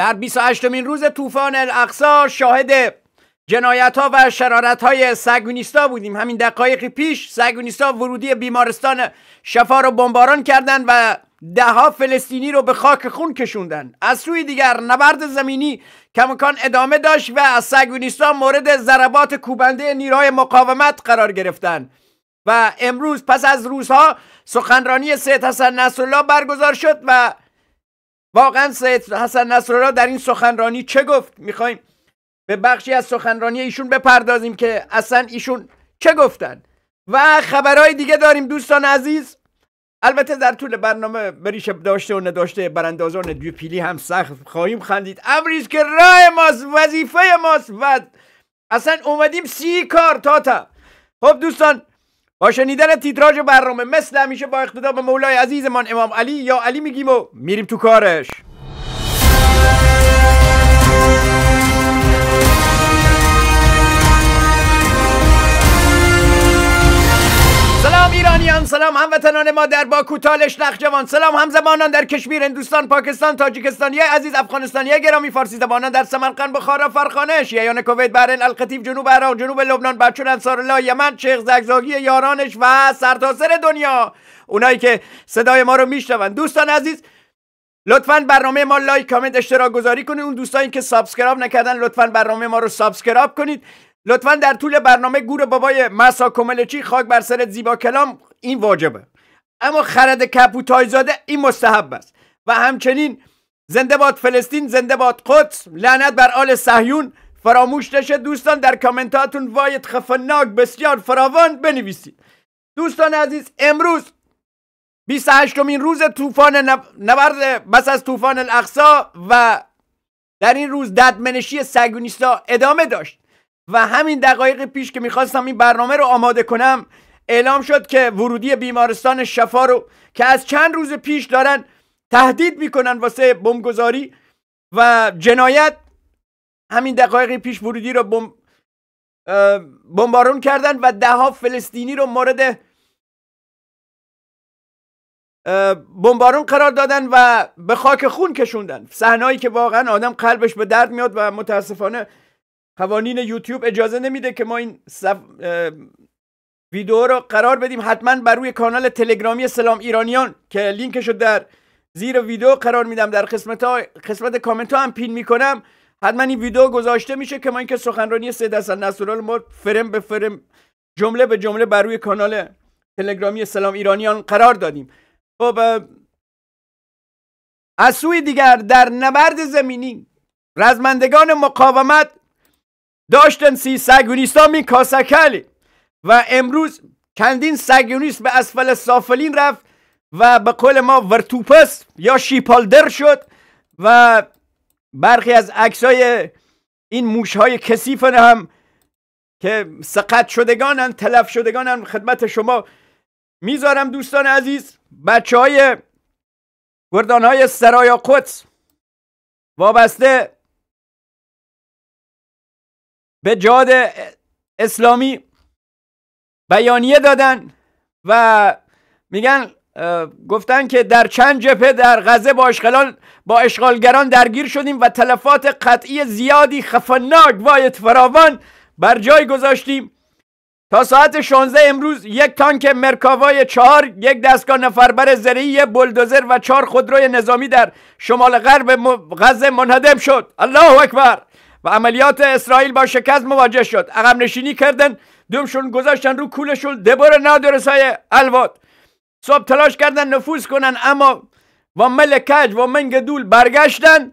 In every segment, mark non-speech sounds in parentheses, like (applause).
در 28 روز طوفان الاقصا شاهد جنایت ها و شرارت های سگونیستا بودیم همین دقایقی پیش سگونیستا ورودی بیمارستان شفا رو بمباران کردند و دهها فلسطینی رو به خاک خون کشوندن از سوی دیگر نبرد زمینی کمکان ادامه داشت و از سگونیستا مورد ضربات کوبنده نیروهای مقاومت قرار گرفتند و امروز پس از روزها سخنرانی سید حسن نصرالله برگزار شد و واقعا سید حسن نصرالله در این سخنرانی چه گفت میخوایم به بخشی از سخنرانی ایشون بپردازیم که اصلا ایشون چه گفتن و خبرهای دیگه داریم دوستان عزیز البته در طول برنامه بریش داشته و نداشته براندازان دیوپیلی هم سخت خواهیم خندید امریز که راه ماست وظیفه ماست و اصلا اومدیم سی کار تاتا خب دوستان با شنیدن تیتراج برنامه مثل همیشه با اقتدا به مولای عزیزمان امام علی یا علی میگیم و میریم تو کارش سلام ایرانیان سلام هموطنان ما در باکو تالش نخجوان سلام همزمانان در کشمیر هندوستان پاکستان تاجیکستانی عزیز افغانستانی گرامی فارسی زبانان در سمرقند بخارا فرخانه شیعیان کویت بحرین القطیف جنوب عراق جنوب لبنان بچون انصار الله یمن شیخ زگزاگی یارانش و سرتاسر دنیا اونایی که صدای ما رو میشنوند دوستان عزیز لطفا برنامه ما لایک کامنت اشتراک گذاری کنید اون دوستانی که سابسکرایب نکردن لطفا برنامه ما رو سابسکرایب کنید لطفا در طول برنامه گور بابای مسا کملچی خاک بر سر زیبا کلام این واجبه اما خرد کپو تایزاده این مستحب است و همچنین زنده باد فلسطین زنده باد قدس لعنت بر آل صهیون فراموش نشه دوستان در کامنتاتون وایت خفناک بسیار فراوان بنویسید دوستان عزیز امروز 28 مین روز طوفان نبرد بس از طوفان الاقصا و در این روز ددمنشی سگونیستا ادامه داشت و همین دقایق پیش که میخواستم این برنامه رو آماده کنم اعلام شد که ورودی بیمارستان شفا رو که از چند روز پیش دارن تهدید میکنن واسه بمبگذاری و جنایت همین دقایق پیش ورودی رو بم... بمبارون کردن و دهها فلسطینی رو مورد بمبارون قرار دادن و به خاک خون کشوندن صحنه‌ای که واقعا آدم قلبش به درد میاد و متاسفانه قوانین یوتیوب اجازه نمیده که ما این صف... ویدیو رو قرار بدیم حتما بر روی کانال تلگرامی سلام ایرانیان که لینکش رو در زیر ویدیو قرار میدم در قسمت, قسمت کامنت ها هم پین میکنم حتما این ویدیو گذاشته میشه که ما اینکه سخنرانی سید حسن نصرالله ما فرم به فرم جمله به جمله بر روی کانال تلگرامی سلام ایرانیان قرار دادیم خب از سوی دیگر در نبرد زمینی رزمندگان مقاومت داشتن سی ها می کاسکلی و امروز کندین سگونیست به اسفل سافلین رفت و به قول ما ورتوپس یا شیپالدر شد و برخی از عکسای این موش های کسیفن هم که سقط شدگانن تلف شدگانن خدمت شما میذارم دوستان عزیز بچه های گردان های سرای قدس وابسته به جاد اسلامی بیانیه دادن و میگن گفتن که در چند جبهه در غزه با با اشغالگران درگیر شدیم و تلفات قطعی زیادی خفناک و فراوان بر جای گذاشتیم تا ساعت 16 امروز یک تانک مرکاوای چهار یک دستگاه نفربر زرعی بلدوزر و چهار خودروی نظامی در شمال غرب غزه منهدم شد الله اکبر و عملیات اسرائیل با شکست مواجه شد عقب نشینی کردن دومشون گذاشتن رو کولشون دبر نادرسای الواد صبح تلاش کردن نفوذ کنن اما و ملکج و منگ دول برگشتن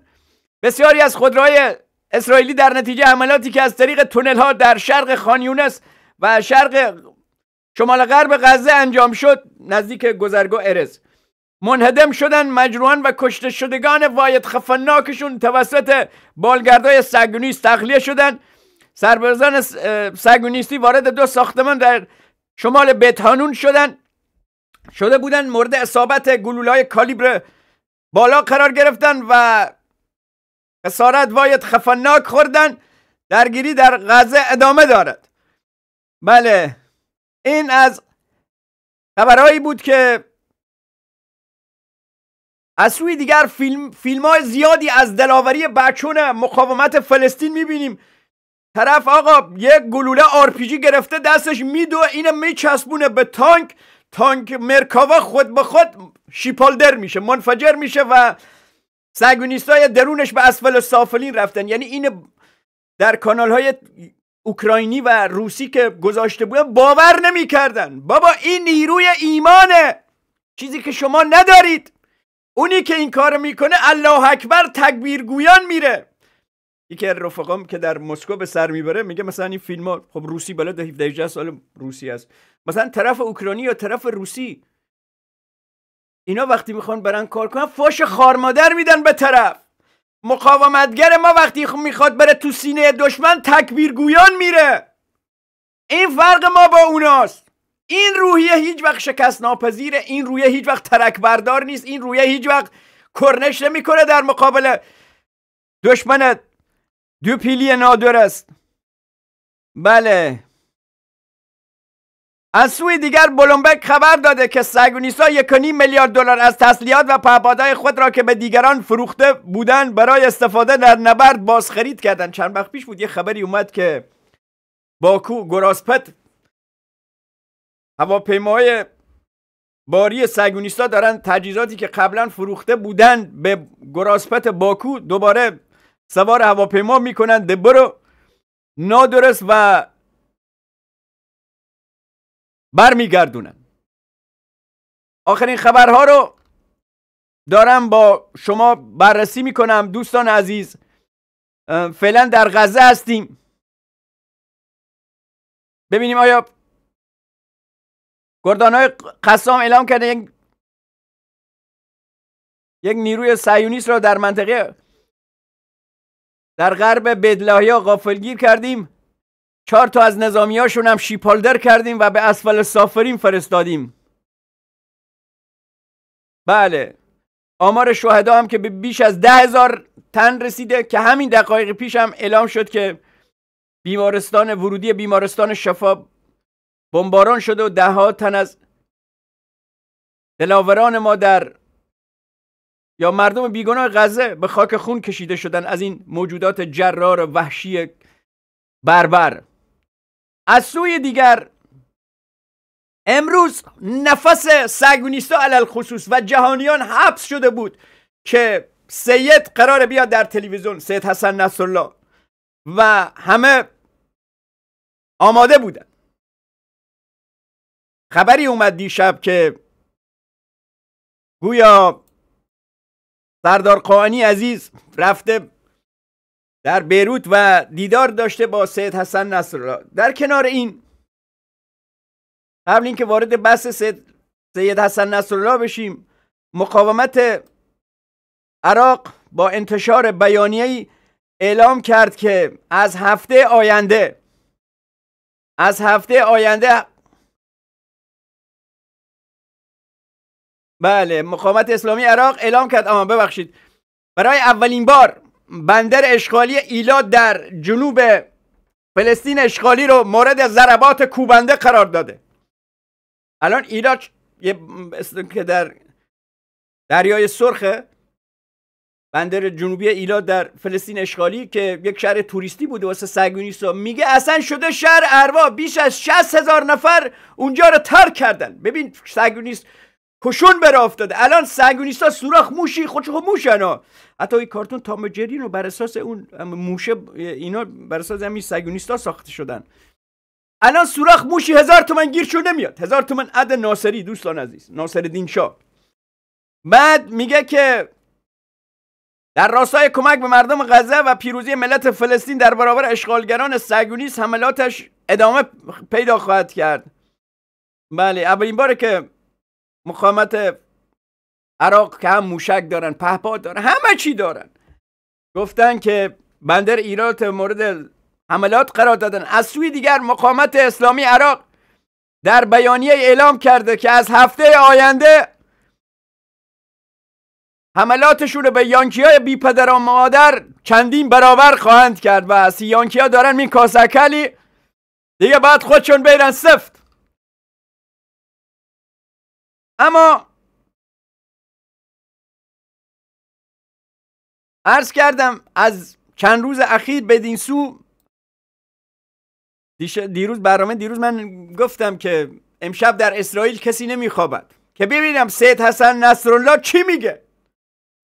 بسیاری از خودروهای اسرائیلی در نتیجه عملاتی که از طریق تونل ها در شرق خانیونس و شرق شمال غرب غزه انجام شد نزدیک گذرگاه ارز منهدم شدن مجروان و کشته شدگان واید خفناکشون توسط بالگردای سگونیست تخلیه شدن سربازان سگونیستی وارد دو ساختمان در شمال بتانون شدن شده بودن مورد اصابت های کالیبر بالا قرار گرفتن و خسارت واید خفناک خوردن درگیری در غزه ادامه دارد بله این از خبرهایی بود که از سوی دیگر فیلم, فیلم های زیادی از دلاوری بچون مقاومت فلسطین میبینیم طرف آقا یک گلوله آرپیجی گرفته دستش میدوه اینه میچسبونه به تانک تانک مرکاوا خود به خود شیپالدر میشه منفجر میشه و های درونش به اسفل سافلین رفتن یعنی این در کانال های اوکراینی و روسی که گذاشته بودن باور نمیکردن بابا این نیروی ایمانه چیزی که شما ندارید اونی که این کار میکنه الله اکبر تکبیرگویان میره یکی از رفقام که در مسکو به سر میبره میگه مثلا این فیلم ها خب روسی بالا 17 18 سال روسی است مثلا طرف اوکراینی یا طرف روسی اینا وقتی میخوان برن کار کنن فاش خارمادر میدن به طرف مقاومتگر ما وقتی میخواد بره تو سینه دشمن تکبیرگویان میره این فرق ما با اوناست این روحیه هیچ وقت شکست ناپذیره این روحیه هیچ وقت ترک بردار نیست این روحیه هیچ وقت کرنش نمیکنه در مقابل دشمن دو پیلی است. بله از سوی دیگر بلومبک خبر داده که سگونیسا یک میلیارد دلار از تسلیحات و پهپادهای خود را که به دیگران فروخته بودند برای استفاده در نبرد بازخرید کردند چند وقت پیش بود یه خبری اومد که باکو گراسپت هواپیمای باری سگونیستا دارن تجهیزاتی که قبلا فروخته بودند به گراسپت باکو دوباره سوار هواپیما میکنن دبرو نادرست و برمیگردونن آخرین خبرها رو دارم با شما بررسی میکنم دوستان عزیز فعلا در غزه هستیم ببینیم آیا های قسام اعلام کرده یک یک نیروی سیونیس را در منطقه در غرب بدلاهیا غافلگیر کردیم چهار تا از نظامیاشون هم شیپالدر کردیم و به اسفل سافرین فرستادیم بله آمار شهدا هم که به بیش از ده هزار تن رسیده که همین دقایق پیش هم اعلام شد که بیمارستان ورودی بیمارستان شفا بمباران شده و ها تن از دلاوران ما در یا مردم بیگناه غزه به خاک خون کشیده شدن از این موجودات جرار وحشی بربر از سوی دیگر امروز نفس سگونیستا علل خصوص و جهانیان حبس شده بود که سید قرار بیاد در تلویزیون سید حسن نصرالله و همه آماده بودن خبری اومد دیشب که گویا سردار قوانی عزیز رفته در بیروت و دیدار داشته با سید حسن نصرالله در کنار این قبل اینکه وارد بحث سید, سید حسن نصرالله بشیم مقاومت عراق با انتشار ای اعلام کرد که از هفته آینده از هفته آینده بله مقاومت اسلامی عراق اعلام کرد اما ببخشید برای اولین بار بندر اشغالی ایلاد در جنوب فلسطین اشغالی رو مورد ضربات کوبنده قرار داده الان ایلاد یه که در دریای سرخه بندر جنوبی ایلاد در فلسطین اشغالی که یک شهر توریستی بوده واسه سگونیسا میگه اصلا شده شهر اروا بیش از 60 هزار نفر اونجا رو ترک کردن ببین سگونیست کشون بر افتاده الان سنگونیستا سوراخ موشی خودشو خب خود خب موشن ها حتی این کارتون تام جرین رو بر اساس اون موشه اینا بر اساس همین سنگونیستا ساخته شدن الان سوراخ موشی هزار تومن شده میاد. هزار تومن عد ناصری دوستان عزیز ناصر دین شاه بعد میگه که در راستای کمک به مردم غزه و پیروزی ملت فلسطین در برابر اشغالگران سگونیس حملاتش ادامه پیدا خواهد کرد بله اولین باره که مقامت عراق که هم موشک دارن پهپاد دارن همه چی دارن گفتن که بندر ایرات مورد حملات قرار دادن از سوی دیگر مقامت اسلامی عراق در بیانیه اعلام کرده که از هفته آینده حملاتشون به یانکی های بی پدر و مادر چندین برابر خواهند کرد و از یانکی ها دارن می کاسکلی دیگه بعد خودشون بیرن سفت اما عرض کردم از چند روز اخیر بدین سو دیروز برنامه دیروز من گفتم که امشب در اسرائیل کسی نمیخوابد که ببینم سید حسن نصرالله چی میگه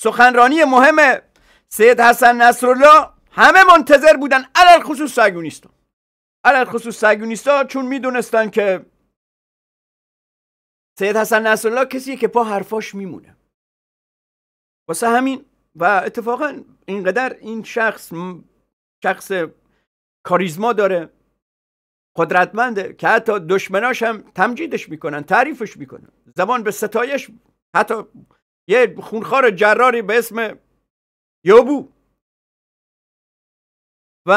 سخنرانی مهم سید حسن نصرالله همه منتظر بودن علال خصوص سگونیستا علال خصوص سگونیستا چون میدونستن که سید حسن نصرالله کسیه که پا حرفاش میمونه واسه همین و اتفاقا اینقدر این شخص شخص کاریزما داره قدرتمنده که حتی دشمناش هم تمجیدش میکنن تعریفش میکنن زبان به ستایش حتی یه خونخوار جراری به اسم یوبو و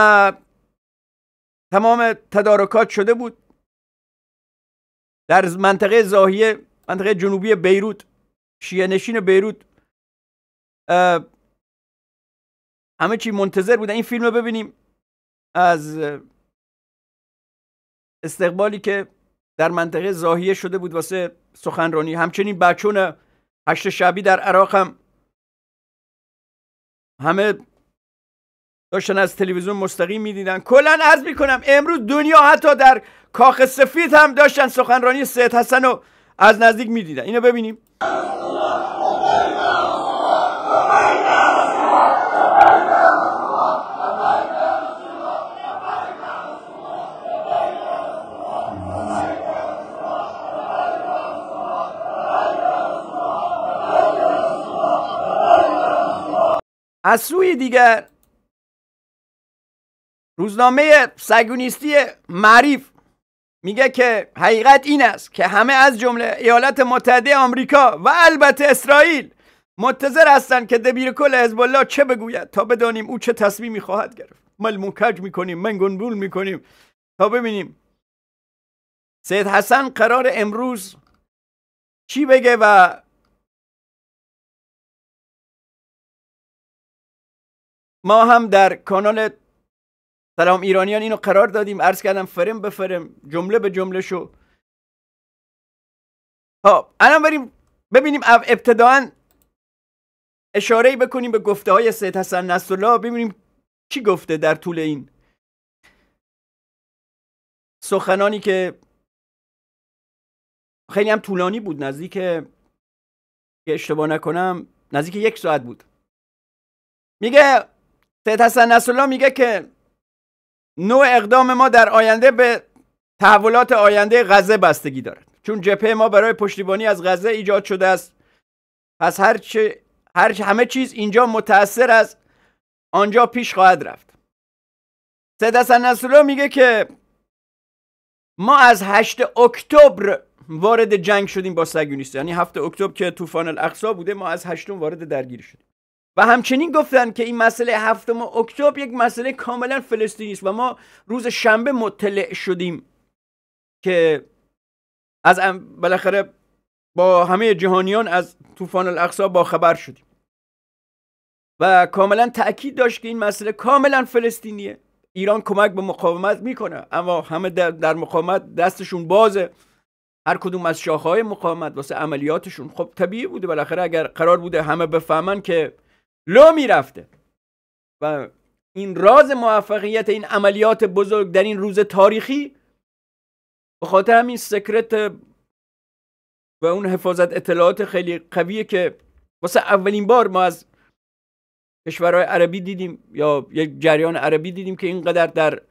تمام تدارکات شده بود در منطقه زاهیه منطقه جنوبی بیروت شیعه نشین بیروت همه چی منتظر بودن این فیلم رو ببینیم از استقبالی که در منطقه زاهیه شده بود واسه سخنرانی همچنین بچون هشت شبی در عراق هم همه داشتن از تلویزیون مستقیم میدیدن کلا عرض میکنم امروز دنیا حتی در کاخ سفید هم داشتن سخنرانی سید حسن رو از نزدیک میدیدن اینو ببینیم از سوی دیگر روزنامه سگونیستی معریف میگه که حقیقت این است که همه از جمله ایالات متحده آمریکا و البته اسرائیل منتظر هستند که کل حزب الله چه بگوید تا بدانیم او چه تصمیمی خواهد گرفت مل موکج میکنیم گنبول میکنیم تا ببینیم سید حسن قرار امروز چی بگه و ما هم در کانال سلام ایرانیان اینو قرار دادیم عرض کردم فرم به فرم جمله به جمله شو ها خب، الان بریم ببینیم ابتداعا اشاره بکنیم به گفته های سید حسن نصرالله ببینیم چی گفته در طول این سخنانی که خیلی هم طولانی بود نزدیک که اشتباه نکنم نزدیک یک ساعت بود میگه سید حسن نصرالله میگه که نوع اقدام ما در آینده به تحولات آینده غزه بستگی دارد چون جپه ما برای پشتیبانی از غزه ایجاد شده است پس هر, چه، هر همه چیز اینجا متاثر از آنجا پیش خواهد رفت سید حسن میگه که ما از 8 اکتبر وارد جنگ شدیم با سگیونیست یعنی هفته اکتبر که طوفان الاقصا بوده ما از 8 وارد درگیری شدیم و همچنین گفتن که این مسئله هفتم اکتبر یک مسئله کاملا فلسطینی است و ما روز شنبه مطلع شدیم که از بالاخره با همه جهانیان از طوفان الاقصا با خبر شدیم و کاملا تاکید داشت که این مسئله کاملا فلسطینیه ایران کمک به مقاومت میکنه اما همه در مقاومت دستشون بازه هر کدوم از شاخهای مقاومت واسه عملیاتشون خب طبیعی بوده بالاخره اگر قرار بوده همه بفهمن که لو میرفته و این راز موفقیت این عملیات بزرگ در این روز تاریخی به خاطر همین سکرت و اون حفاظت اطلاعات خیلی قویه که واسه اولین بار ما از کشورهای عربی دیدیم یا یک جریان عربی دیدیم که اینقدر در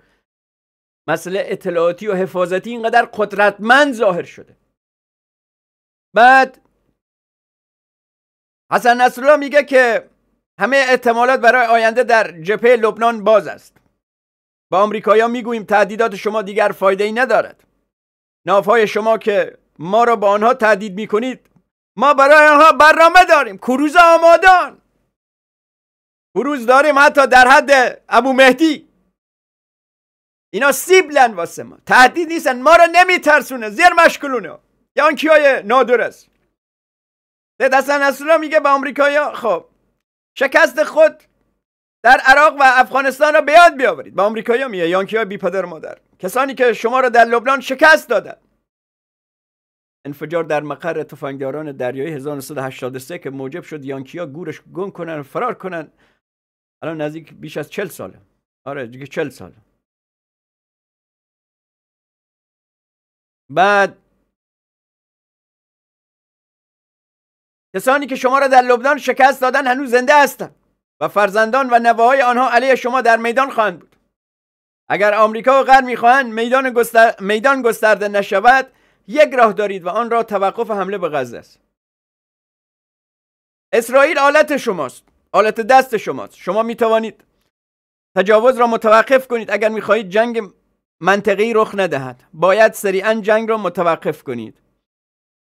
مسئله اطلاعاتی و حفاظتی اینقدر قدرتمند ظاهر شده بعد حسن نصرالله میگه که همه احتمالات برای آینده در جپه لبنان باز است با آمریکایا میگوییم تهدیدات شما دیگر فایده ای ندارد نافهای شما که ما را با آنها تهدید میکنید ما برای آنها برنامه داریم کروز آمادان کروز داریم حتی در حد ابو مهدی اینا سیبلن واسه ما تهدید نیستن ما را نمیترسونه زیر مشکلونه یا های نادرست ده حسن نصرالله میگه به آمریکایا خب شکست خود در عراق و افغانستان را به یاد بیاورید به آمریکایی‌ها میه یانکی بی پدر مادر کسانی که شما را در لبنان شکست دادند انفجار در مقر تفنگداران دریایی 1983 که موجب شد ها گورش گم کنن فرار کنن الان نزدیک بیش از 40 ساله آره دیگه 40 ساله بعد کسانی که شما را در لبنان شکست دادن هنوز زنده هستند و فرزندان و نوههای آنها علیه شما در میدان خواهند بود اگر آمریکا و غرب میخواهند میدان, گستر... میدان گسترده نشود یک راه دارید و آن را توقف حمله به غزه است اسرائیل آلت شماست آلت دست شماست شما میتوانید تجاوز را متوقف کنید اگر می جنگ منطقی رخ ندهد باید سریعا جنگ را متوقف کنید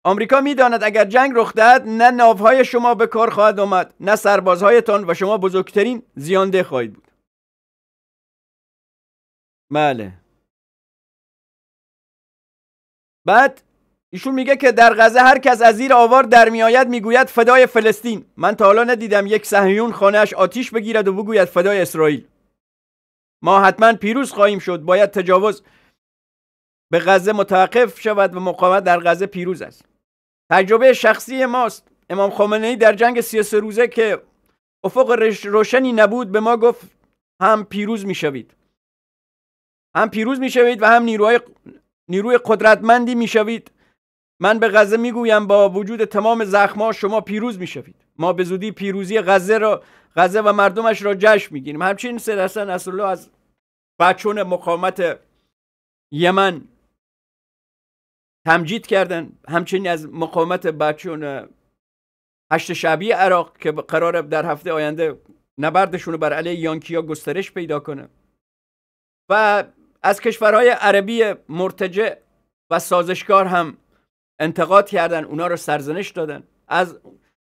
آمریکا میداند اگر جنگ رخ دهد نه ناوهای شما به کار خواهد آمد نه سربازهایتان و شما بزرگترین زیانده خواهید بود بله بعد ایشون میگه که در غزه هر کس از زیر آوار در میآید میگوید فدای فلسطین من تا حالا ندیدم یک صهیون خانهاش آتیش بگیرد و بگوید فدای اسرائیل ما حتما پیروز خواهیم شد باید تجاوز به غزه متوقف شود و مقاومت در غزه پیروز است تجربه شخصی ماست امام خمینی ای در جنگ 33 روزه که افق روشنی نبود به ما گفت هم پیروز میشوید هم پیروز شوید و هم نیروی قدرتمندی شوید من به غزه گویم با وجود تمام زخما شما پیروز شوید ما به زودی پیروزی غزه را غزه و مردمش را جشن گیریم همچنین سید حسن از بچون مقامت یمن تمجید کردن همچنین از مقاومت بچون هشت شبیه عراق که قرار در هفته آینده نبردشون بر علیه یانکیا گسترش پیدا کنه و از کشورهای عربی مرتجع و سازشکار هم انتقاد کردن اونا رو سرزنش دادن از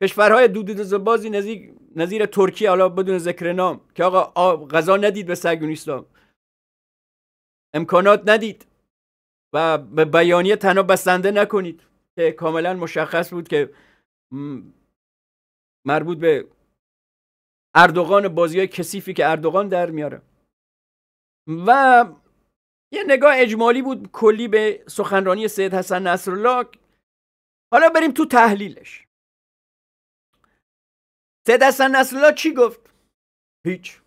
کشورهای دود بازی نزیر, نزیر ترکیه حالا بدون ذکر نام که آقا غذا ندید به سرگون اسلام امکانات ندید و به بیانیه تنها بسنده نکنید که کاملا مشخص بود که مربوط به اردوغان بازی های کسیفی که اردوغان در میاره و یه نگاه اجمالی بود کلی به سخنرانی سید حسن نصرالله حالا بریم تو تحلیلش سید حسن نصرالله چی گفت هیچ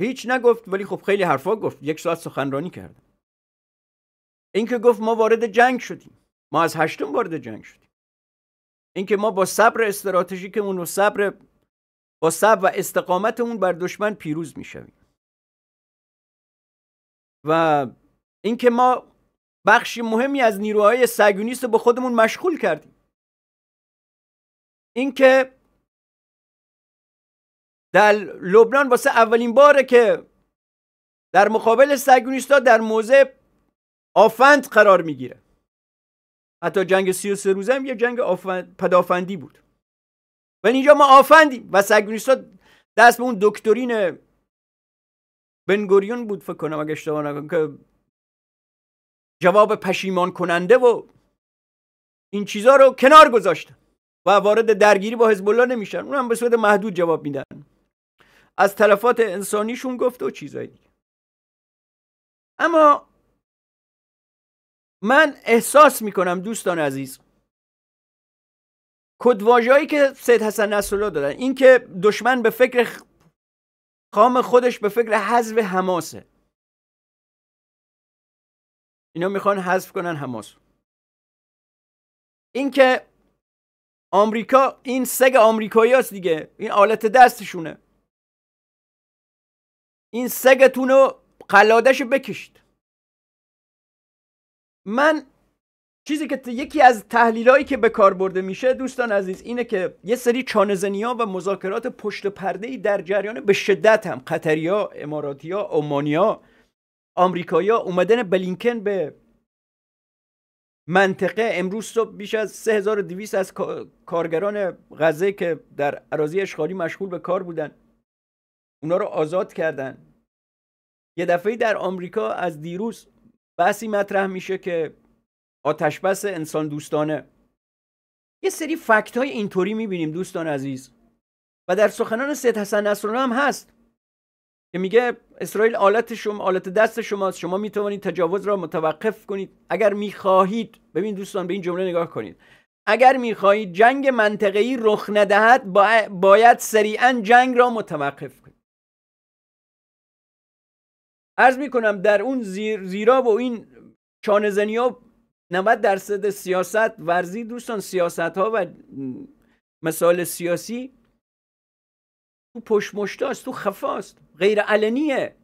هیچ نگفت ولی خب خیلی حرفا گفت یک ساعت سخنرانی کرد اینکه گفت ما وارد جنگ شدیم ما از هشتم وارد جنگ شدیم اینکه ما با صبر استراتژیکمون و صبر با صبر و استقامتمون بر دشمن پیروز میشویم و اینکه ما بخشی مهمی از نیروهای سگونیستو رو به خودمون مشغول کردیم اینکه در لبنان واسه اولین باره که در مقابل سگونیستا در موضع آفند قرار میگیره حتی جنگ 33 روزه هم یه جنگ آفند پدافندی بود ولی اینجا ما آفندیم و سگونیستا دست به اون دکترین بنگوریون بود فکر کنم اگه اشتباه نکنم که جواب پشیمان کننده و این چیزها رو کنار گذاشتن و وارد درگیری با حزب الله نمیشن اون هم به صورت محدود جواب میدن از تلفات انسانیشون گفته و چیزایی اما من احساس میکنم دوستان عزیز هایی که سید حسن نصرالله دادن اینکه دشمن به فکر خام خودش به فکر حذف حماسه اینا میخوان حذف کنن حماس اینکه آمریکا این سگ آمریکایی است دیگه این آلت دستشونه این سگتون رو قلادش بکشید من چیزی که یکی از تحلیلایی که به کار برده میشه دوستان عزیز اینه که یه سری ها و مذاکرات پشت پرده ای در جریان به شدت هم قطریا، اماراتیا، عمانیا، آمریکایا اومدن بلینکن به منطقه امروز صبح بیش از 3200 از کارگران غزه که در اراضی اشغالی مشغول به کار بودن اونا رو آزاد کردن یه دفعه در آمریکا از دیروز بحثی مطرح میشه که آتش بس انسان دوستانه یه سری فکت های اینطوری میبینیم دوستان عزیز و در سخنان سید حسن نصرالله هم هست که میگه اسرائیل آلت شما آلت دست شماست شما میتوانید تجاوز را متوقف کنید اگر میخواهید ببین دوستان به این جمله نگاه کنید اگر میخواهید جنگ منطقه‌ای رخ ندهد باید سریعا جنگ را متوقف کنید عرض میکنم در اون زیرا و این ها 90 درصد سیاست ورزی دوستان سیاست ها و مسائل سیاسی تو است تو خفاست غیر علنیه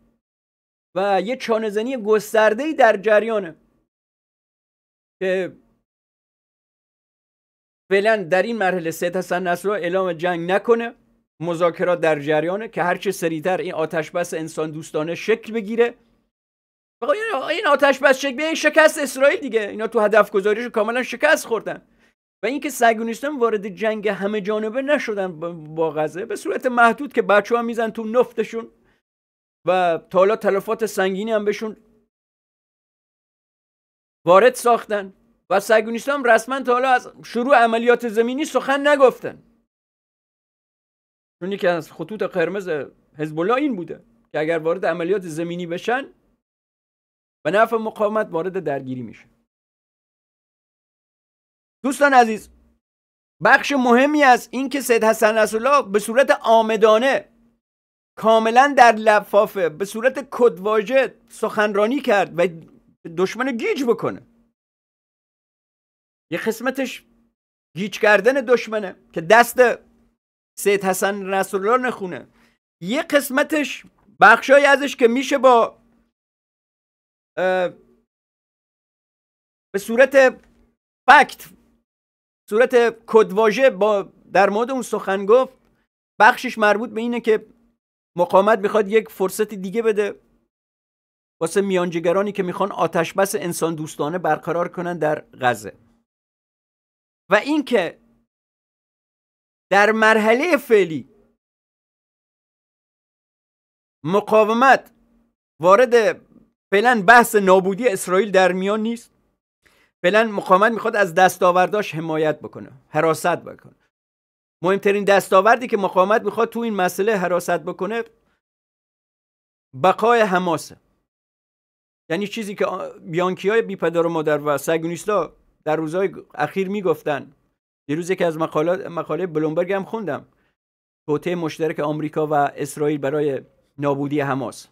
و یه چانزنی گسترده ای در جریانه که فعلا در این مرحله سید حسن نصرالله اعلام جنگ نکنه مذاکرات در جریانه که هرچه سریتر این آتش بس انسان دوستانه شکل بگیره این آتش بس شکل بگیره شکست اسرائیل دیگه اینا تو هدف گذاریش کاملا شکست خوردن و اینکه سگونیستان وارد جنگ همه جانبه نشدن با غزه به صورت محدود که بچه ها میزن تو نفتشون و تا حالا تلفات سنگینی هم بهشون وارد ساختن و سگونیستان رسما تا حالا از شروع عملیات زمینی سخن نگفتن چون یکی از خطوط قرمز حزب الله این بوده که اگر وارد عملیات زمینی بشن به نفع مقاومت وارد درگیری میشه دوستان عزیز بخش مهمی از که سید حسن رسول به صورت آمدانه کاملا در لفافه به صورت کدواژه سخنرانی کرد و دشمن گیج بکنه یه قسمتش گیج کردن دشمنه که دست سید حسن الله نخونه یه قسمتش بخشای ازش که میشه با به صورت فکت صورت کدواژه با در مورد اون سخن گفت بخشش مربوط به اینه که مقامت میخواد یک فرصت دیگه بده واسه میانجگرانی که میخوان آتش بس انسان دوستانه برقرار کنن در غزه و اینکه در مرحله فعلی مقاومت وارد فعلا بحث نابودی اسرائیل در میان نیست فعلا مقاومت میخواد از دستاورداش حمایت بکنه حراست بکنه مهمترین دستاوردی که مقاومت میخواد تو این مسئله حراست بکنه بقای حماسه یعنی چیزی که بیانکی های بیپدر و مادر و سگونیستا در روزهای اخیر میگفتن یه روز یکی از مقالات مقاله بلومبرگ هم خوندم توطعه مشترک آمریکا و اسرائیل برای نابودی حماس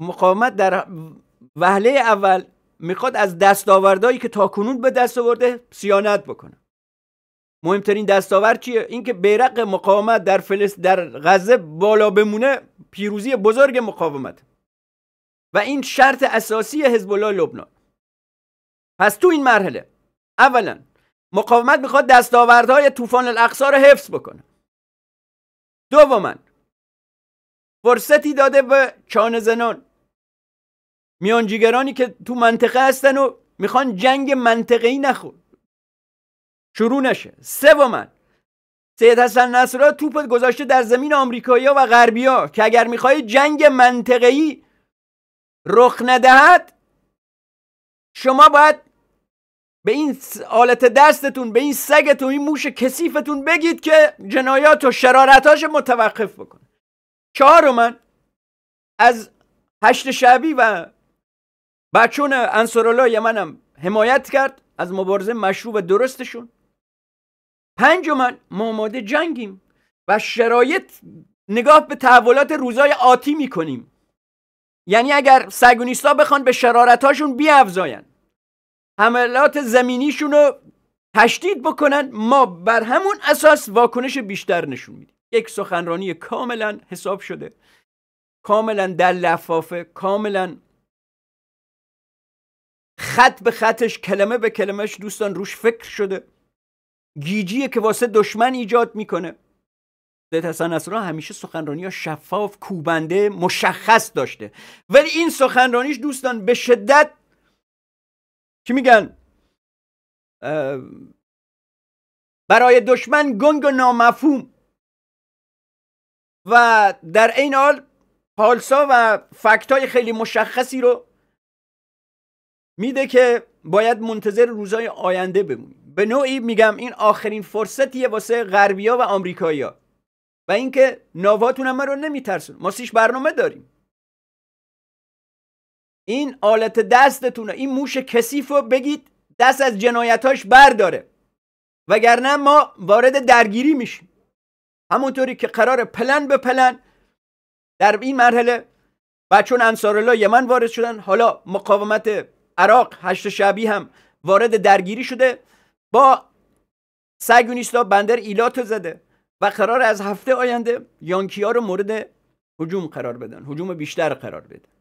مقاومت در وهله اول میخواد از دستاوردهایی که تاکنون به دست آورده سیانت بکنه مهمترین دستاورد چیه اینکه بیرق مقاومت در فلس در غزه بالا بمونه پیروزی بزرگ مقاومت و این شرط اساسی حزب الله لبنان پس تو این مرحله اولا مقاومت میخواد دستاوردهای طوفان الاقصا رو حفظ بکنه دوما فرصتی داده به چانه زنان میانجیگرانی که تو منطقه هستن و میخوان جنگ ای نخور شروع نشه سوما سید حسن نصرا توپ گذاشته در زمین آمریکایی‌ها و غربی‌ها که اگر میخوای جنگ ای رخ ندهد شما باید به این آلت دستتون به این سگتون این موش کسیفتون بگید که جنایات و شرارتاش متوقف بکنه من از هشت شعبی و بچون انصارالله یمنم حمایت کرد از مبارزه مشروع و درستشون من ما جنگیم و شرایط نگاه به تحولات روزای آتی میکنیم یعنی اگر سگونیستا بخوان به شرارتاشون بیافزاین حملات زمینیشون رو تشدید بکنن ما بر همون اساس واکنش بیشتر نشون میدیم یک سخنرانی کاملا حساب شده کاملا در لفافه کاملا خط به خطش کلمه به کلمهش دوستان روش فکر شده گیجیه که واسه دشمن ایجاد میکنه سید حسن همیشه سخنرانی ها شفاف کوبنده مشخص داشته ولی این سخنرانیش دوستان به شدت چی میگن برای دشمن گنگ و نامفهوم و در این حال پالسا و فکتای خیلی مشخصی رو میده که باید منتظر روزای آینده بمونیم به نوعی میگم این آخرین فرصتیه واسه غربیا و آمریکایی‌ها و اینکه ناواتون هم رو نمیترسون ما سیش برنامه داریم این آلت دستتونه این موش کثیف رو بگید دست از جنایتاش برداره وگرنه ما وارد درگیری میشیم همونطوری که قرار پلن به پلن در این مرحله و چون انصارالله یمن وارد شدن حالا مقاومت عراق هشت شبی هم وارد درگیری شده با سگونیستا بندر ایلات زده و قرار از هفته آینده یانکی ها رو مورد حجوم قرار بدن حجوم بیشتر قرار بدن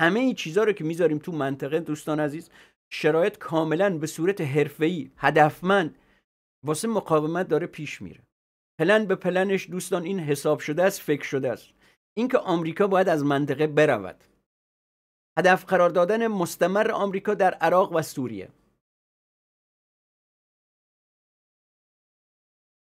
همه این چیزها رو که میذاریم تو منطقه دوستان عزیز شرایط کاملا به صورت حرفه‌ای هدفمند واسه مقاومت داره پیش میره پلن به پلنش دوستان این حساب شده است فکر شده است اینکه آمریکا باید از منطقه برود هدف قرار دادن مستمر آمریکا در عراق و سوریه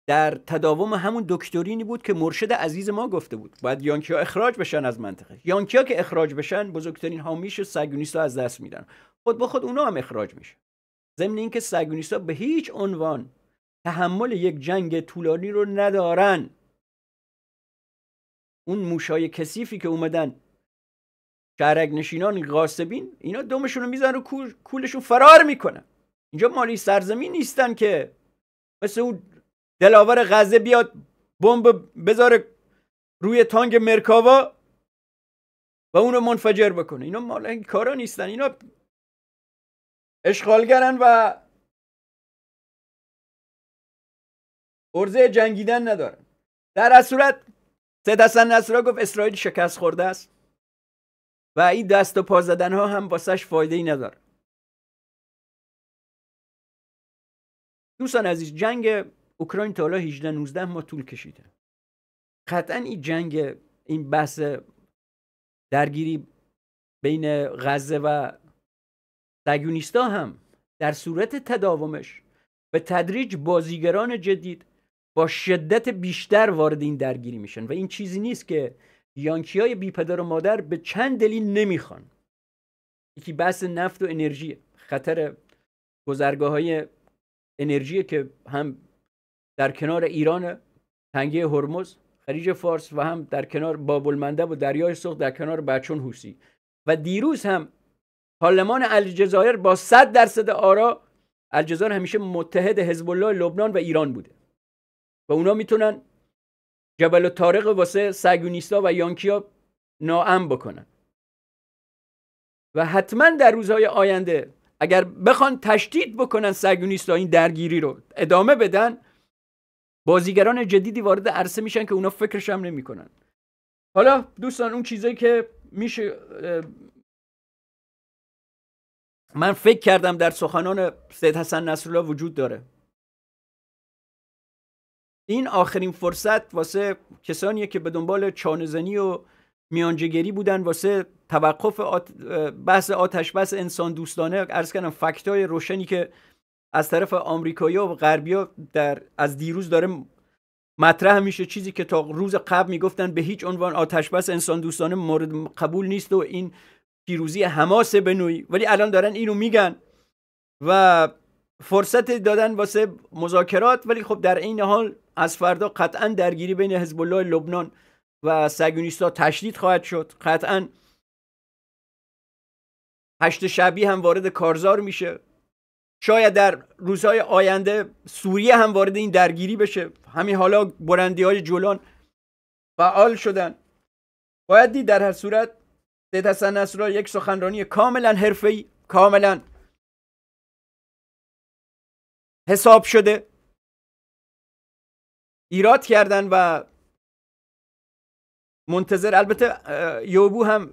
در تداوم همون دکترینی بود که مرشد عزیز ما گفته بود باید یانکی ها اخراج بشن از منطقه یانکی ها که اخراج بشن بزرگترین حامیش سگونیست ها از دست میدن خود با خود اونا هم اخراج میشه ضمن اینکه سگونیست ها به هیچ عنوان تحمل یک جنگ طولانی رو ندارن اون موشای کثیفی که اومدن شهرک نشینان غاصبین اینا دومشون رو میزن رو کولشون فرار میکنن اینجا مالی سرزمین نیستن که مثل اون دلاور غزه بیاد بمب بذاره روی تانگ مرکاوا و اون رو منفجر بکنه اینا مال این کارا نیستن اینا اشغالگرن و ارزه جنگیدن ندارن در صورت سید حسن نصرا گفت اسرائیل شکست خورده است و این دست و پا زدن ها هم واسش فایده ای نداره دوستان عزیز جنگ اوکراین تا حالا 18 19 ما طول کشیده قطعا این جنگ این بحث درگیری بین غزه و سگیونیستا هم در صورت تداومش به تدریج بازیگران جدید با شدت بیشتر وارد این درگیری میشن و این چیزی نیست که یانکی های بی و مادر به چند دلیل نمیخوان یکی بحث نفت و انرژی خطر گذرگاه های انرژی که هم در کنار ایران تنگه هرمز خلیج فارس و هم در کنار بابل و دریای سرخ در کنار بچون حوسی و دیروز هم پارلمان الجزایر با 100 درصد آرا الجزایر همیشه متحد حزب الله لبنان و ایران بوده و اونا میتونن جبل و طارق واسه سگونیستا و یانکیا ناام بکنن و حتما در روزهای آینده اگر بخوان تشدید بکنن سگونیستا این درگیری رو ادامه بدن بازیگران جدیدی وارد عرصه میشن که اونا فکرش هم نمیکنن حالا دوستان اون چیزایی که میشه من فکر کردم در سخنان سید حسن نصرالله وجود داره این آخرین فرصت واسه کسانیه که به دنبال چانهزنی و میانجگری بودن واسه توقف بحث آتش بس انسان دوستانه ارز کردم فکتای روشنی که از طرف آمریکایی‌ها و غربی‌ها در از دیروز داره مطرح میشه چیزی که تا روز قبل میگفتن به هیچ عنوان آتش بس انسان دوستانه مورد قبول نیست و این پیروزی هماسه به ولی الان دارن اینو میگن و فرصت دادن واسه مذاکرات ولی خب در این حال از فردا قطعا درگیری بین حزب الله لبنان و سگونیستا تشدید خواهد شد قطعا هشت شبی هم وارد کارزار میشه شاید در روزهای آینده سوریه هم وارد این درگیری بشه همین حالا برندی های جولان فعال شدن باید دید در هر صورت سید حسن یک سخنرانی کاملا حرفه‌ای کاملا حساب شده ایراد کردن و منتظر البته یوبو هم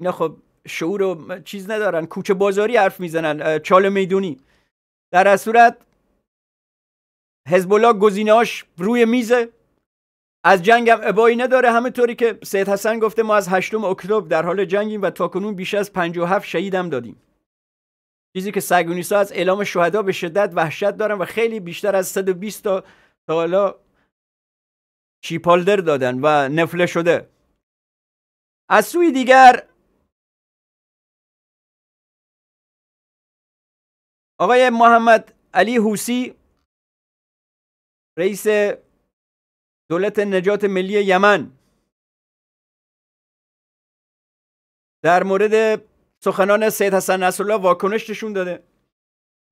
نه خب شعور و چیز ندارن کوچه بازاری حرف میزنن چال میدونی در از صورت حزب الله روی میزه از جنگ هم ابایی نداره طوری که سید حسن گفته ما از هشتم اکتبر در حال جنگیم و تاکنون بیش از 57 شهید هم دادیم چیزی که سگونیسا از اعلام شهدا به شدت وحشت دارن و خیلی بیشتر از 120 تا تا حالا چیپالدر دادن و نفله شده از سوی دیگر آقای محمد علی حوسی رئیس دولت نجات ملی یمن در مورد سخنان سید حسن نصرالله واکنش نشون داده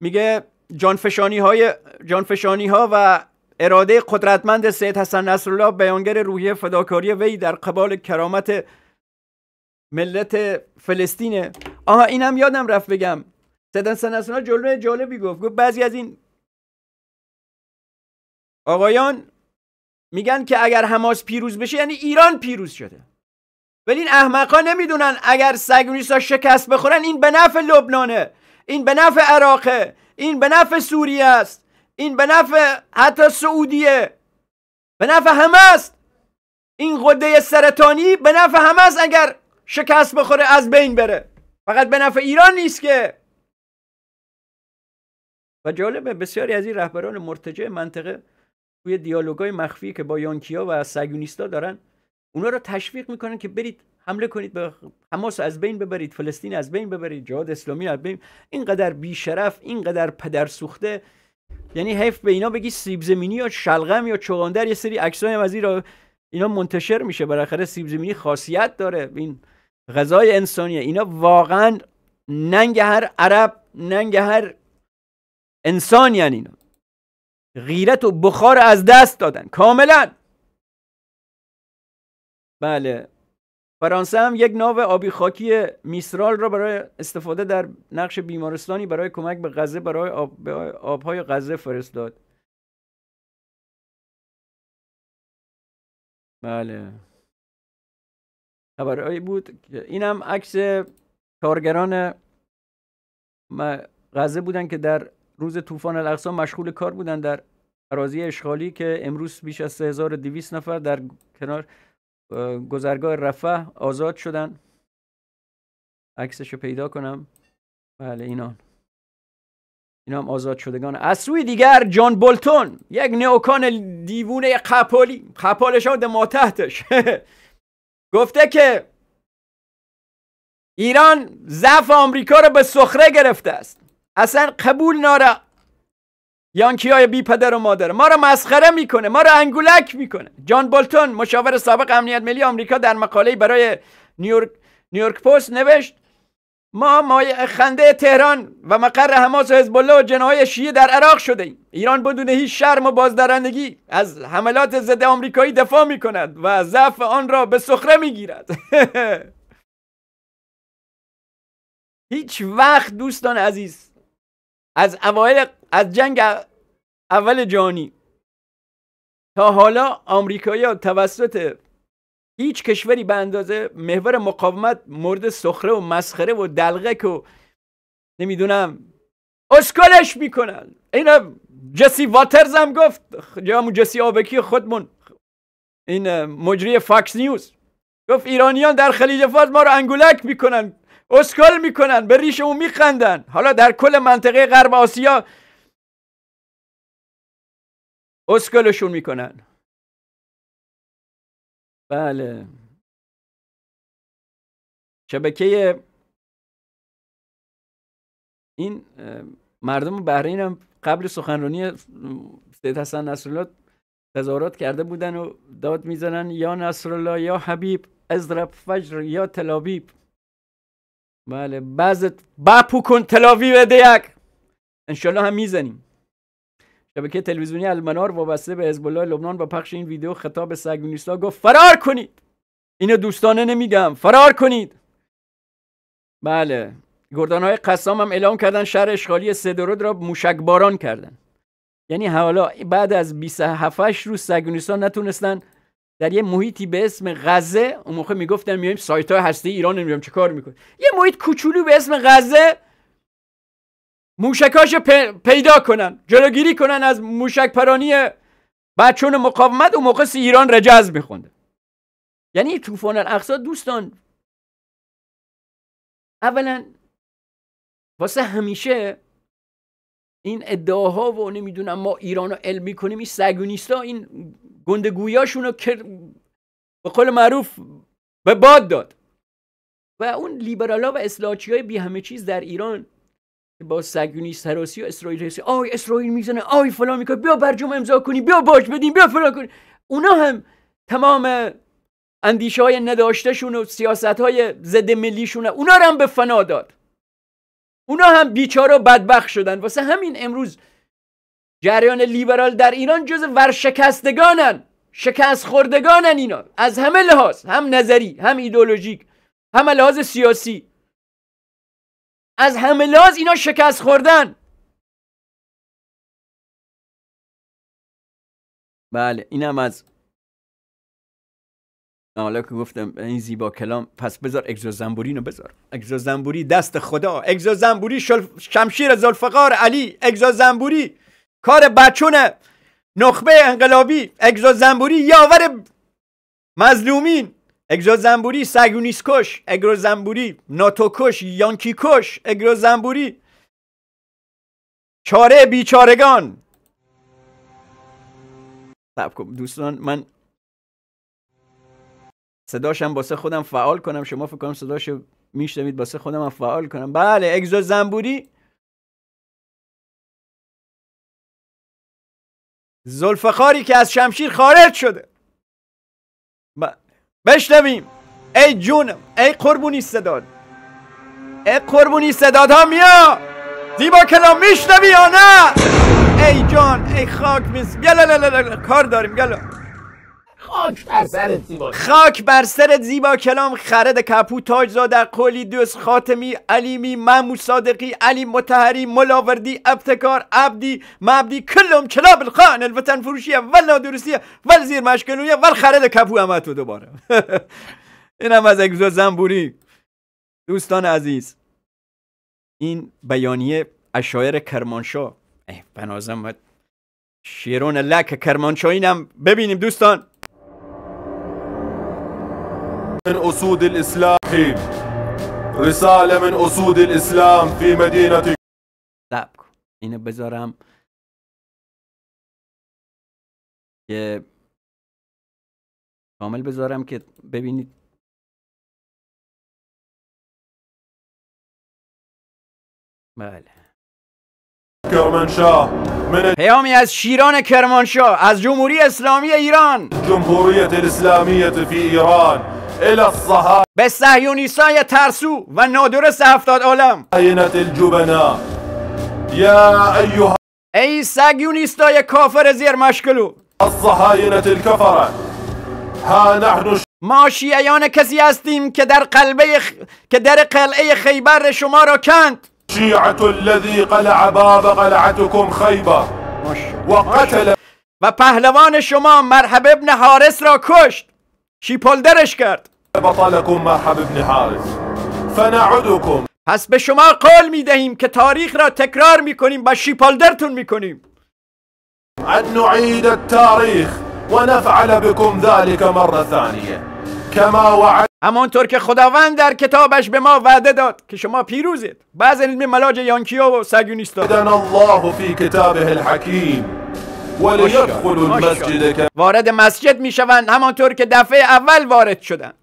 میگه جانفشانی, های جانفشانی ها و اراده قدرتمند سید حسن نصرالله بیانگر روحیه فداکاری وی در قبال کرامت ملت فلسطینه آها اینم یادم رفت بگم سدنس ها جلوه جالبی گفت گفت بعضی از این آقایان میگن که اگر حماس پیروز بشه یعنی ایران پیروز شده ولی این احمقا نمیدونن اگر سگونیسا شکست بخورن این به نفع لبنانه این به نفع عراقه این به نفع سوریه است این به نفع حتی سعودیه به نفع همه است این قده سرطانی به نفع همه اگر شکست بخوره از بین بره فقط به نفع ایران نیست که و جالبه بسیاری از این رهبران مرتجع منطقه توی دیالوگای مخفی که با یانکیا و سگونیستا دارن اونا رو تشویق میکنن که برید حمله کنید به حماس از بین ببرید فلسطین از بین ببرید جهاد اسلامی از بین اینقدر بی بیشرف اینقدر پدر سوخته یعنی حیف به اینا بگی سیب زمینی یا شلغم یا چغاندر یه سری عکسای از این اینا منتشر میشه بالاخره سیب زمینی خاصیت داره این غذای انسانیه اینا واقعا ننگ هر عرب ننگ هر انسان یعنی اینا غیرت و بخار از دست دادن کاملا بله فرانسه هم یک ناو آبی خاکی میسرال را برای استفاده در نقش بیمارستانی برای کمک به غزه برای آب... آبهای غزه فرستاد بله خبرهایی بود اینم عکس کارگران غزه بودن که در روز طوفان الاقصا مشغول کار بودن در اراضی اشغالی که امروز بیش از 3200 نفر در کنار گذرگاه رفح آزاد شدن عکسش رو پیدا کنم بله اینا اینا هم آزاد شدگان از سوی دیگر جان بولتون یک نئوکان دیوونه قپالی قپالش آمده ما تحتش (laughs) گفته که ایران ضعف آمریکا رو به سخره گرفته است اصلا قبول ناره یانکی های بی پدر و مادر ما را مسخره میکنه ما را انگولک میکنه جان بولتون مشاور سابق امنیت ملی آمریکا در مقاله برای نیویورک نیویورک پست نوشت ما مای خنده تهران و مقر حماس و حزب الله و جنای شیعه در عراق شده ایم ایران بدون هیچ شرم و بازدارندگی از حملات ضد آمریکایی دفاع می کند و ضعف آن را به سخره می گیرد (laughs) هیچ وقت دوستان عزیز از اوایل از جنگ اول جهانی تا حالا آمریکایی‌ها توسط هیچ کشوری به اندازه محور مقاومت مورد سخره و مسخره و دلغک و نمیدونم اسکلش میکنن این جسی واترز هم گفت همون جسی آبکی خودمون این مجری فاکس نیوز گفت ایرانیان در خلیج فارس ما رو انگولک میکنن اسکال میکنن به ریش میخندن حالا در کل منطقه غرب آسیا اسکالشون میکنن بله شبکه این مردم بحرین هم قبل سخنرانی سید حسن نصرالله تظاهرات کرده بودن و داد میزنن یا نصرالله یا حبیب ازرب فجر یا تلابیب بله بعضت بپو کن تلاوی بده یک انشالله هم میزنیم شبکه تلویزیونی المنار وابسته به حزب لبنان با پخش این ویدیو خطاب سگونیستا گفت فرار کنید اینو دوستانه نمیگم فرار کنید بله های قسام هم اعلام کردن شهر اشغالی سدرود را موشکباران کردن یعنی حالا بعد از 27 روز سگونیستا نتونستن در یه محیطی به اسم غزه اون موقع میگفتن میایم سایت های هسته ایران نمیدونم چه کار میکنه یه محیط کوچولو به اسم غزه موشکاش پیدا کنن جلوگیری کنن از موشک پرانی بچون مقاومت و موقع سی ایران رجز میخونده یعنی طوفان الاقصا دوستان اولا واسه همیشه این ادعاها و نمیدونم ما ایران رو علمی کنیم این سگونیستا این گندگویاشون رو به قول معروف به باد داد و اون لیبرالا و اصلاحچی های بی همه چیز در ایران با سگونی سراسی و اسرائیل هستی آی اسرائیل میزنه آی فلان میکنه بیا برجم امضا کنی بیا باش بدین بیا فلان کنی اونا هم تمام اندیشه های شون و سیاست های ضد شون اونا رو هم به فنا داد اونا هم بیچاره و بدبخت شدن واسه همین امروز جریان لیبرال در ایران جز ورشکستگانن شکست خوردگانن اینا از همه لحاظ هم نظری هم ایدولوژیک هم لحاظ سیاسی از همه لحاظ اینا شکست خوردن بله اینم از حالا که گفتم این زیبا کلام پس بذار زنبوری نو بذار اگزو زنبوری دست خدا اگزا زنبوری شمشیر زلفقار علی اگزو زنبوری کار بچونه نخبه انقلابی اگزا زنبوری یاور مظلومین اگزا زنبوری سگونیس کش اگرو زنبوری ناتو کش یانکی کش زنبوری چاره بیچارگان خب، دوستان من صداشم باسه خودم فعال کنم شما فکر کنم صداشو میشنوید باسه خودم فعال کنم بله اگزو زنبوری زلفخاری که از شمشیر خارج شده بشنویم ای جونم ای قربونی صداد ای قربونی ها میا زیبا کلام میشنوی یا نه ای جان ای خاک میز گلا کار داریم گلا خاک بر سرت زیبا کلام خرد کپو تاج زاده قولی دوست خاتمی علیمی محمود صادقی علی متحری ملاوردی ابتکار عبدی مبدی کلم کلاب الخان الوطن فروشیه ول درستیه ول زیر مشکلونیه ول خرد کپو هم تو دوباره (laughs) اینم از اگزو زنبوری دوستان عزیز این بیانیه اشایر کرمانشاه بنازم شیرون لک هم ببینیم دوستان من أسود الإسلام رسالة من أسود الإسلام في مدينة لبکن اینو بذارم که کامل بذارم که ببینید بله من پیامی از شیران کرمانشاه از جمهوری اسلامی ایران جمهوریت الاسلامیت فی ایران به سهیونیسای ترسو و نادرست هفتاد عالم ای سگیونیستای کافر زیر مشکلو ما شیعیان کسی هستیم که در قلبه خ... که در قلعه خیبر شما را کند شیعت الذی قلع باب قلعتکم خیبر و قتل و پهلوان شما مرحب ابن حارس را کشت شیپال درش کرد بطلکم مرحب ابن حارث فنعدکم پس به شما قول می دهیم که تاریخ را تکرار می کنیم و شیپالدرتون می کنیم ان نعید التاریخ و نفعل بکم ذلک مره ثانیه کما وعد همانطور که خداوند در کتابش به ما وعده داد که شما پیروزید بعض علم ملاج یانکیو و سگیونیستا الله فی کتابه الحکیم وارد مسجد می شوند همانطور که دفعه اول وارد شدند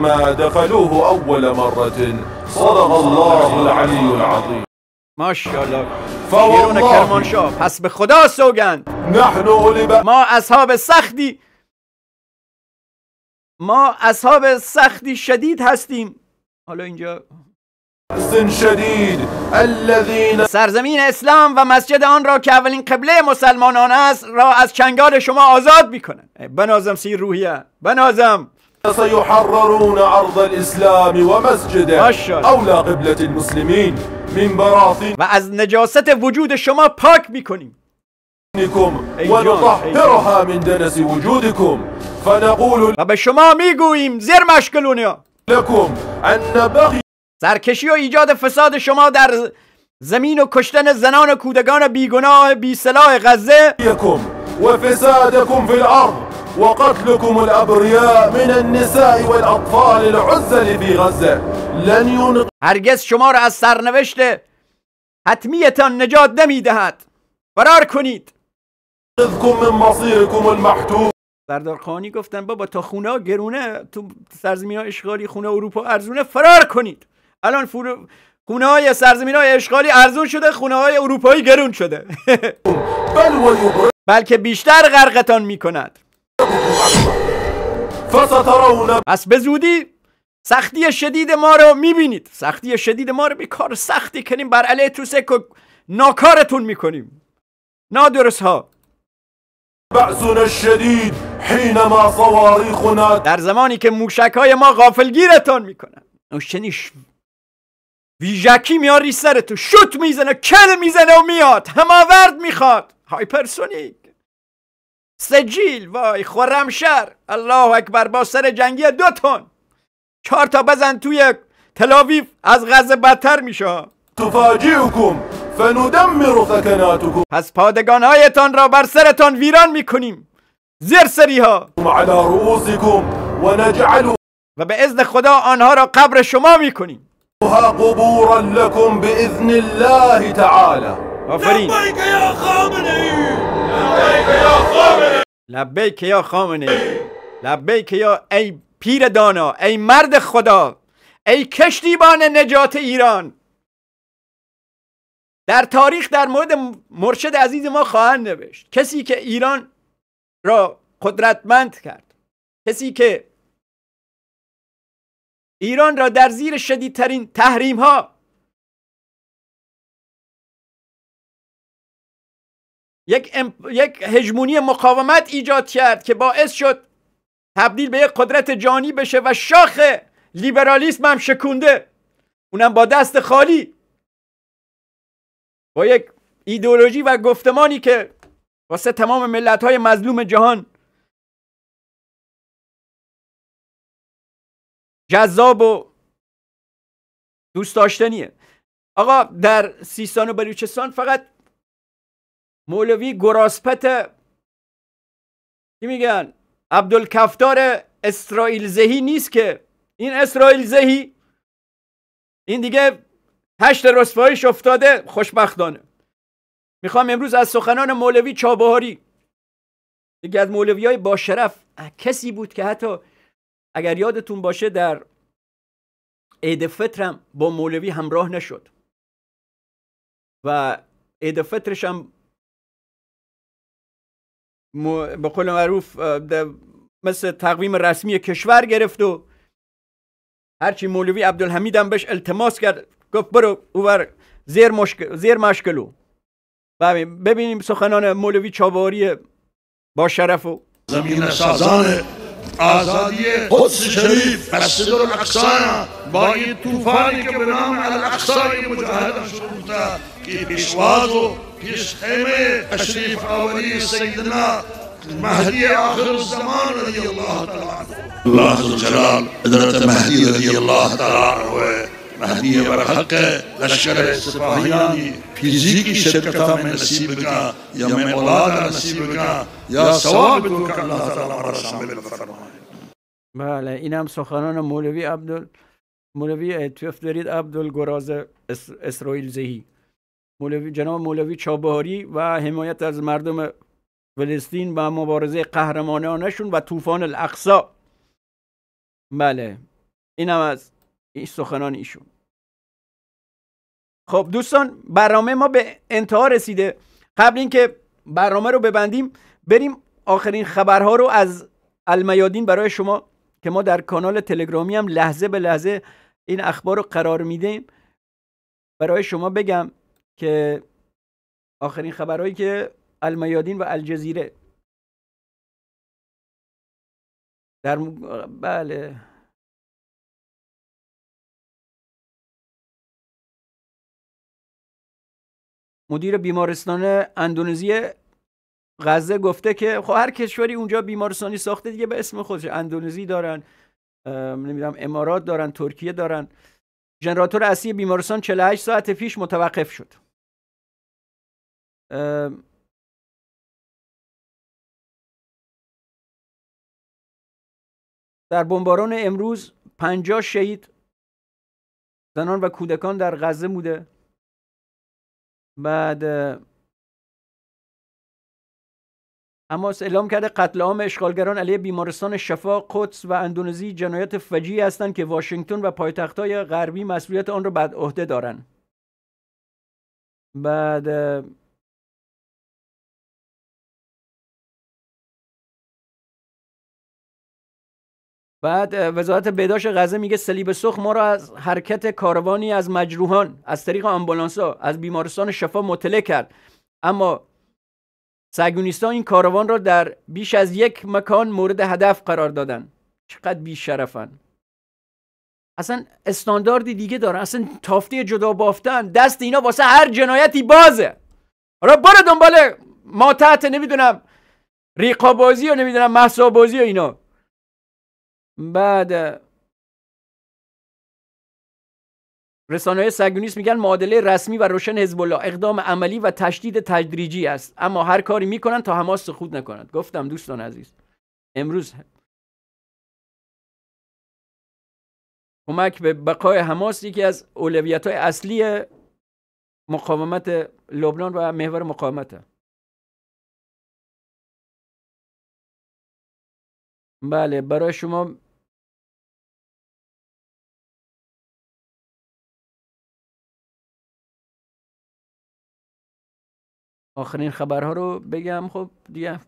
ما دخلوه اول مره صدق الله العلی العظیم ماشاءالله فوالله کرمانشاه پس به خدا سوگند ما اصحاب سختی ما اصحاب سختی شدید هستیم حالا اینجا شدید سرزمین اسلام و مسجد آن را که اولین قبله مسلمانان است را از چنگال شما آزاد میکنند بنازم سی روحیه بنازم سيحررون ارض الاسلام ومسجده اولى قبله المسلمين من براثن و از نجاست وجود شما پاک میکنیم ونطهرها من دنس وجودکم فنقول و به شما میگوییم زیر مشکلونیا لکم ان بغی سرکشی و ایجاد فساد شما در زمین و کشتن زنان و کودگان بیگناه بی سلاح غزه و فسادكم في الارض قتلكم الابرياء من النساء والاطفال العزل في غزه لن هرگز شما را از سرنوشت حتمیتان نجات نمیدهد فرار کنید من مصیرکم المحتوم سردار خانی گفتن بابا تا خونه گرونه تو سرزمین ها اشغالی خونه اروپا ارزونه فرار کنید الان فرو... خونه های سرزمین های اشغالی ارزون شده خونه های اروپایی گرون شده (laughs) بلکه بیشتر غرقتان می کند پس به زودی سختی شدید ما رو میبینید سختی شدید ما رو کار سختی کنیم بر علیه توسک و ناکارتون میکنیم نادرس ها بعضون شدید در زمانی که موشک های ما غافلگیرتان میکنن نوشنیش ویژکی میاری سر تو شوت میزنه کل میزنه و میاد هماورد میخواد هایپرسونیک سجیل وای خورمشر الله اکبر با سر جنگی دو تن چهار تا بزن توی تلاویف از غزه بدتر میشه فنودم فندمر سکناتکم پس پادگانهایتان را بر سرتان ویران میکنیم زیر سری ها و به اذن خدا آنها را قبر شما میکنیم قبورا لكم بإذن الله تعالى آفرین لبیک یا خامنه ای یا خامنه لبیک یا خامنه لبیک یا ای پیر دانا ای مرد خدا ای کشتیبان نجات ایران در تاریخ در مورد مرشد عزیز ما خواهند نوشت کسی که ایران را قدرتمند کرد کسی که ایران را در زیر شدیدترین تحریم ها یک, امپ... یک هجمونی مقاومت ایجاد کرد که باعث شد تبدیل به یک قدرت جانی بشه و شاخ لیبرالیسم هم شکونده اونم با دست خالی با یک ایدئولوژی و گفتمانی که واسه تمام ملت های مظلوم جهان جذاب و دوست داشتنیه آقا در سیستان و بلوچستان فقط مولوی گراسپت چی میگن عبدالکفتار اسرائیل زهی نیست که این اسرائیل زهی این دیگه هشت رسفایش افتاده خوشبختانه میخوام امروز از سخنان مولوی چابهاری یکی از مولوی های باشرف کسی بود که حتی اگر یادتون باشه در عید فطرم با مولوی همراه نشد و عید فطرش هم به قول معروف مثل تقویم رسمی کشور گرفت و هرچی مولوی عبدالحمید هم بهش التماس کرد گفت برو اوور زیر, مشکل زیر مشکلو ببینیم سخنان مولوی چاواری با شرف و زمین سازانه آزادی حدس شریف مسجد الاقصان با یہ طوفان کے بنام الاقصان کے مجاہدہ شروع تھا کہ پیشواز ہو کس خیمے اشریف آوری سیدنا مہدی آخر الزمان رضی اللہ تعالیٰ اللہ عز جلال حضرت مہدی رضی اللہ تعالیٰ ہوئے مہدی برحق ہے لشکر سپاہیانی فیزیکی شرکتہ میں نصیب کا یا میں اولاد نصیب کا یا سواب دوکا اللہ تعالیٰ مرسا ملک فرمائے بله هم سخنان مولوی عبدال مولوی دارید عبدالگراز اس... اسرائیل زهی مولوی جناب مولوی چابهاری و حمایت از مردم فلسطین و مبارزه قهرمانانشون و طوفان الاقصا بله این هم از این سخنان ایشون خب دوستان برنامه ما به انتها رسیده قبل اینکه برنامه رو ببندیم بریم آخرین خبرها رو از المیادین برای شما که ما در کانال تلگرامی هم لحظه به لحظه این اخبار رو قرار میدیم برای شما بگم که آخرین خبرهایی که المیادین و الجزیره در بله مدیر بیمارستان اندونزی غزه گفته که خب هر کشوری اونجا بیمارستانی ساخته دیگه به اسم خودش اندونزی دارن نمیدونم امارات دارن ترکیه دارن جنراتور اصلی بیمارستان 48 ساعت پیش متوقف شد در بمباران امروز 50 شهید زنان و کودکان در غزه بوده بعد اما اعلام کرده قتل عام اشغالگران علیه بیمارستان شفا قدس و اندونزی جنایت فجیعی هستند که واشنگتن و های غربی مسئولیت آن را بر عهده دارند بعد بعد وزارت بهداشت غزه میگه صلیب سخ ما را از حرکت کاروانی از مجروحان از طریق آمبولانس از بیمارستان شفا مطلع کرد اما سگونیستان این کاروان را در بیش از یک مکان مورد هدف قرار دادن چقدر بیش شرفن اصلا استانداردی دیگه دارن اصلا تافته جدا بافتن دست اینا واسه هر جنایتی بازه را برو دنبال ما تحت نمیدونم ریقابازی و نمیدونم محصابازی و اینا بعد رسانه های میگن معادله رسمی و روشن حزب اقدام عملی و تشدید تدریجی است اما هر کاری میکنن تا حماس خود نکنند. گفتم دوستان عزیز امروز کمک به بقای حماس یکی از اولویت های اصلی مقاومت لبنان و محور مقاومت بله برای شما آخرین خبرها رو بگم خب دیگه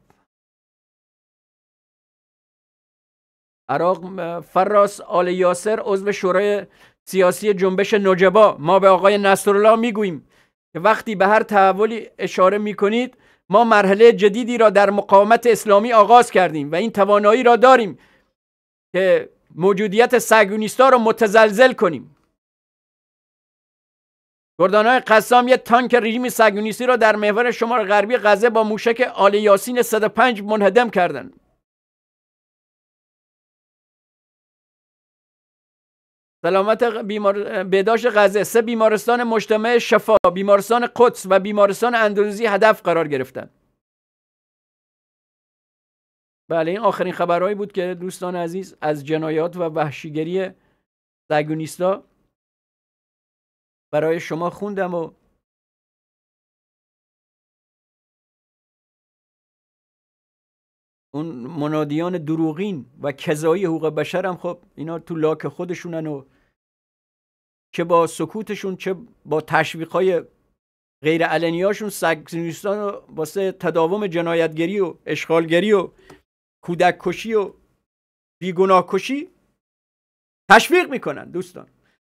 عراق فراس آل یاسر عضو شورای سیاسی جنبش نجبا ما به آقای نصرالله میگوییم که وقتی به هر تحولی اشاره میکنید ما مرحله جدیدی را در مقاومت اسلامی آغاز کردیم و این توانایی را داریم که موجودیت سگونیستا را متزلزل کنیم های قسام یه تانک رژیم سگونیسی را در محور شمال غربی غزه با موشک آل یاسین 105 منهدم کردند. سلامت بیمار... بهداشت غزه سه بیمارستان مجتمع شفا بیمارستان قدس و بیمارستان اندروزی هدف قرار گرفتند بله این آخرین خبرهایی بود که دوستان عزیز از جنایات و وحشیگری سگونیستا برای شما خوندم و اون منادیان دروغین و کذایی حقوق بشر هم خب اینا تو لاک خودشونن و که با سکوتشون چه با تشویقهای غیر علنیاشون سکسیونیستان و واسه تداوم جنایتگری و اشغالگری و کودک کشی و بیگناه کشی تشویق میکنن دوستان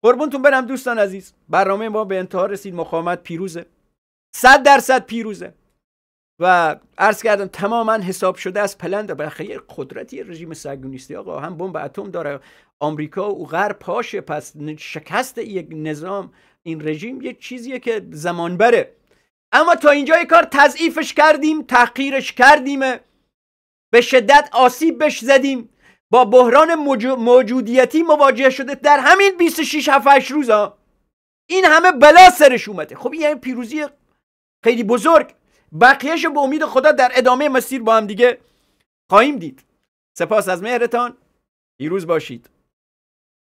قربونتون برم دوستان عزیز برنامه ما به انتها رسید مقاومت پیروزه صد درصد پیروزه و عرض کردم تماما حساب شده از پلند خیر قدرتی رژیم سگونیستی آقا هم بمب اتم داره آمریکا و غرب پاشه پس شکست یک نظام این رژیم یه چیزیه که زمان بره اما تا اینجا کار تضعیفش کردیم تحقیرش کردیم به شدت آسیب بش زدیم با بحران موجودیتی مواجه شده در همین 26 7 روز ها این همه بلا سرش اومده خب این یعنی پیروزی خیلی بزرگ بقیهش به امید خدا در ادامه مسیر با هم دیگه خواهیم دید سپاس از مهرتان پیروز باشید